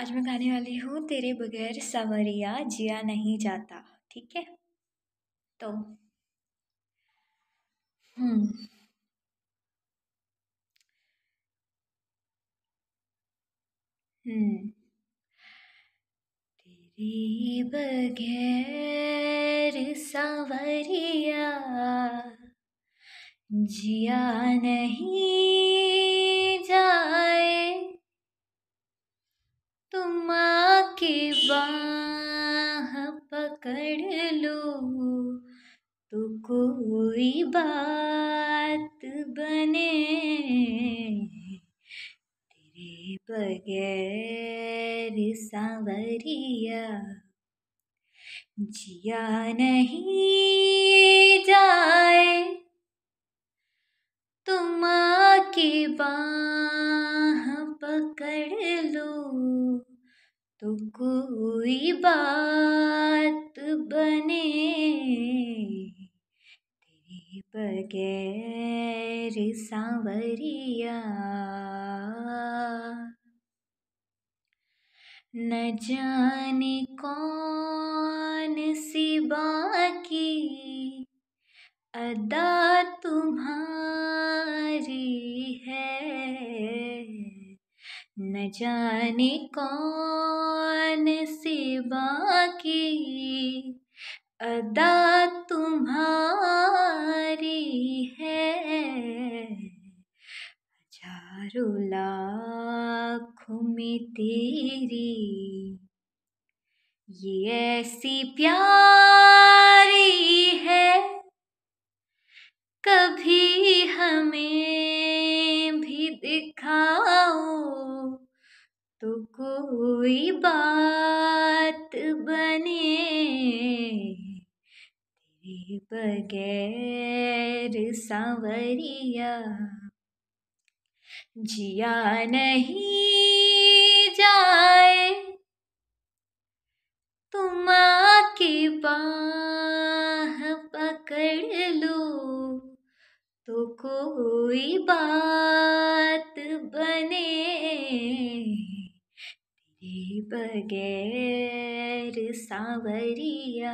आज मैं गाने वाली हूँ तेरे बगैर सवरिया जिया नहीं जाता ठीक है तो हम्म हम्म तेरे बगैर सवरिया जिया नहीं बाह पकड़ लो तो कोई बात बने तेरे बगैर सांवरिया जिया नहीं जाए तुम के बा तो कोई बात बने तेरे बगैर सांवरिया न जाने कौन सी बाकी अदा न जाने कौन से बाकी अदा तुम्हारी है हजारों लाख में तेरी ये ऐसी प्यारी है कभी हमें भी दिखा कोई बात बने तेरे बगैर सांवरिया जिया नहीं जाए तुम के बाह पकड़ लो तो कोई बात बने बगैर सांवरिया